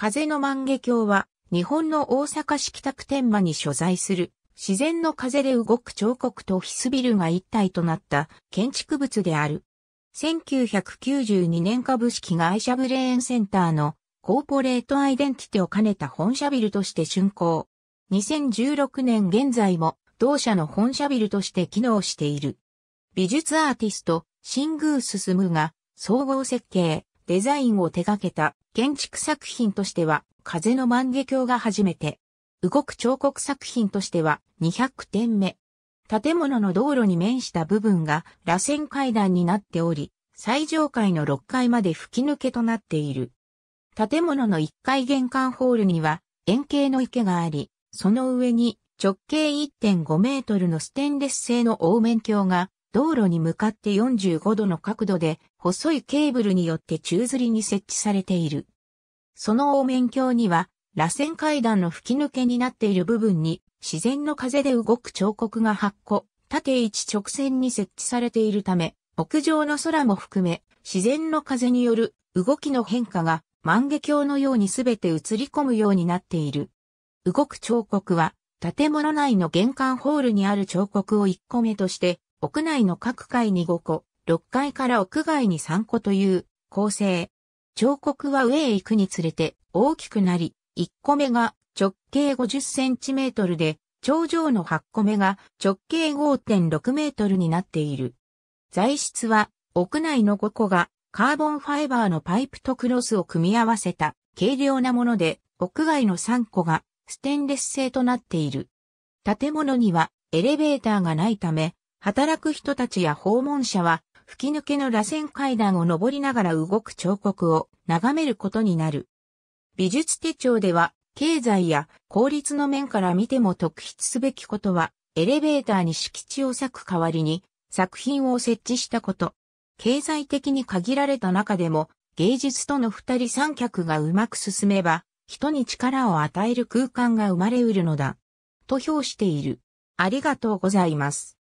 風の万華鏡は、日本の大阪市北区天満に所在する、自然の風で動く彫刻とオフィスビルが一体となった建築物である。1992年株式会社ブレーンセンターのコーポレートアイデンティティを兼ねた本社ビルとして竣工。2016年現在も同社の本社ビルとして機能している。美術アーティスト、新宮進が総合設計、デザインを手掛けた建築作品としては、風の万華鏡が初めて。動く彫刻作品としては200点目。建物の道路に面した部分が螺旋階段になっており、最上階の6階まで吹き抜けとなっている。建物の1階玄関ホールには円形の池があり、その上に直径1.5メートルのステンレス製の凹面鏡が道路に向かって45度の角度で細いケーブルによって宙吊りに設置されている。その凹面鏡には、螺旋階段の吹き抜けになっている部分に自然の風で動く彫刻が8個、縦一直線に設置されているため、屋上の空も含め、自然の風による動きの変化が万華鏡のようにすべて映り込むようになっている。動く彫刻は、建物内の玄関ホールにある彫刻を1個目として屋内の各階に5個、6階から屋外に3個という構成。彫刻は上へ行くにつれて大きくなり、1個目が直径50センチメートルで、頂上の8個目が直径5.6メートルになっている。材質は屋内の5個がカーボンファイバーのパイプとクロスを組み合わせた軽量なもので、屋外の3個がステンレス製となっている。建物にはエレベーターがないため、働く人たちや訪問者は吹き抜けの螺旋階段を登りながら動く彫刻を眺めることになる。美術手帳では経済や効率の面から見ても特筆すべきことはエレベーターに敷地を割く代わりに作品を設置したこと。経済的に限られた中でも芸術との二人三脚がうまく進めば人に力を与える空間が生まれうるのだ。と評している。ありがとうございます。